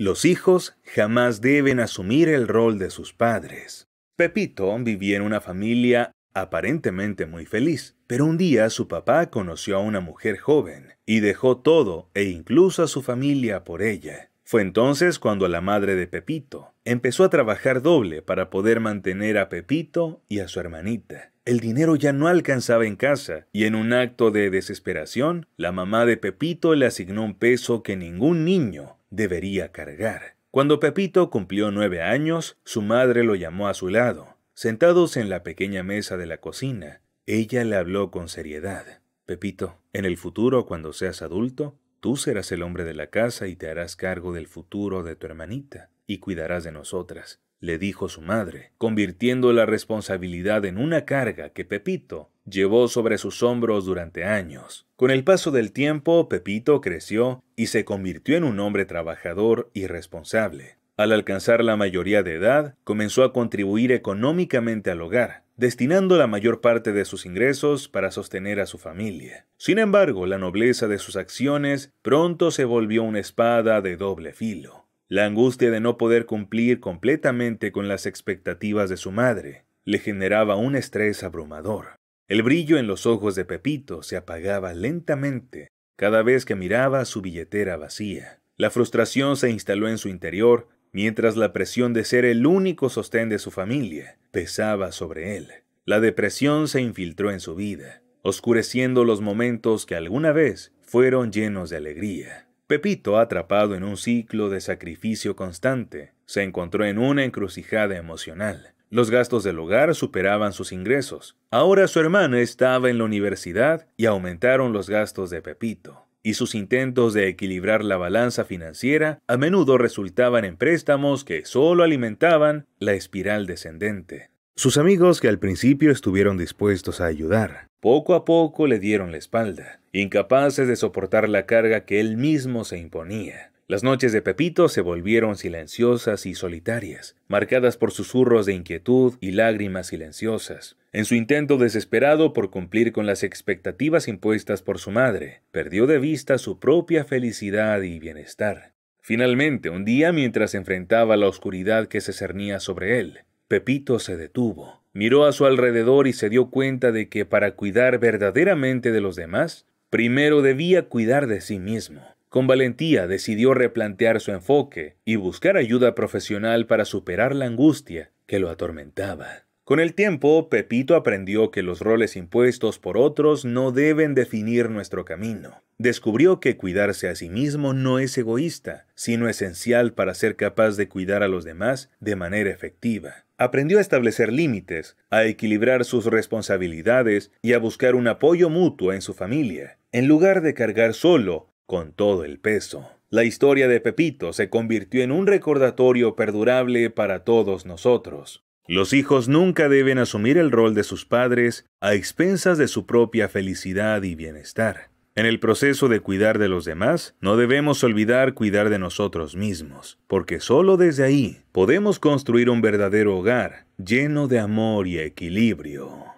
Los hijos jamás deben asumir el rol de sus padres. Pepito vivía en una familia aparentemente muy feliz, pero un día su papá conoció a una mujer joven y dejó todo e incluso a su familia por ella. Fue entonces cuando la madre de Pepito empezó a trabajar doble para poder mantener a Pepito y a su hermanita. El dinero ya no alcanzaba en casa y en un acto de desesperación, la mamá de Pepito le asignó un peso que ningún niño debería cargar. Cuando Pepito cumplió nueve años, su madre lo llamó a su lado. Sentados en la pequeña mesa de la cocina, ella le habló con seriedad. Pepito, en el futuro, cuando seas adulto, tú serás el hombre de la casa y te harás cargo del futuro de tu hermanita y cuidarás de nosotras, le dijo su madre, convirtiendo la responsabilidad en una carga que Pepito llevó sobre sus hombros durante años. Con el paso del tiempo, Pepito creció y se convirtió en un hombre trabajador y responsable. Al alcanzar la mayoría de edad, comenzó a contribuir económicamente al hogar, destinando la mayor parte de sus ingresos para sostener a su familia. Sin embargo, la nobleza de sus acciones pronto se volvió una espada de doble filo. La angustia de no poder cumplir completamente con las expectativas de su madre le generaba un estrés abrumador. El brillo en los ojos de Pepito se apagaba lentamente cada vez que miraba su billetera vacía. La frustración se instaló en su interior, mientras la presión de ser el único sostén de su familia pesaba sobre él. La depresión se infiltró en su vida, oscureciendo los momentos que alguna vez fueron llenos de alegría. Pepito, atrapado en un ciclo de sacrificio constante, se encontró en una encrucijada emocional. Los gastos del hogar superaban sus ingresos. Ahora su hermana estaba en la universidad y aumentaron los gastos de Pepito y sus intentos de equilibrar la balanza financiera a menudo resultaban en préstamos que solo alimentaban la espiral descendente. Sus amigos que al principio estuvieron dispuestos a ayudar, poco a poco le dieron la espalda, incapaces de soportar la carga que él mismo se imponía. Las noches de Pepito se volvieron silenciosas y solitarias, marcadas por susurros de inquietud y lágrimas silenciosas. En su intento desesperado por cumplir con las expectativas impuestas por su madre, perdió de vista su propia felicidad y bienestar. Finalmente, un día mientras enfrentaba la oscuridad que se cernía sobre él, Pepito se detuvo. Miró a su alrededor y se dio cuenta de que para cuidar verdaderamente de los demás, primero debía cuidar de sí mismo. Con valentía decidió replantear su enfoque y buscar ayuda profesional para superar la angustia que lo atormentaba. Con el tiempo, Pepito aprendió que los roles impuestos por otros no deben definir nuestro camino. Descubrió que cuidarse a sí mismo no es egoísta, sino esencial para ser capaz de cuidar a los demás de manera efectiva. Aprendió a establecer límites, a equilibrar sus responsabilidades y a buscar un apoyo mutuo en su familia, en lugar de cargar solo con todo el peso. La historia de Pepito se convirtió en un recordatorio perdurable para todos nosotros. Los hijos nunca deben asumir el rol de sus padres a expensas de su propia felicidad y bienestar. En el proceso de cuidar de los demás, no debemos olvidar cuidar de nosotros mismos, porque solo desde ahí podemos construir un verdadero hogar lleno de amor y equilibrio.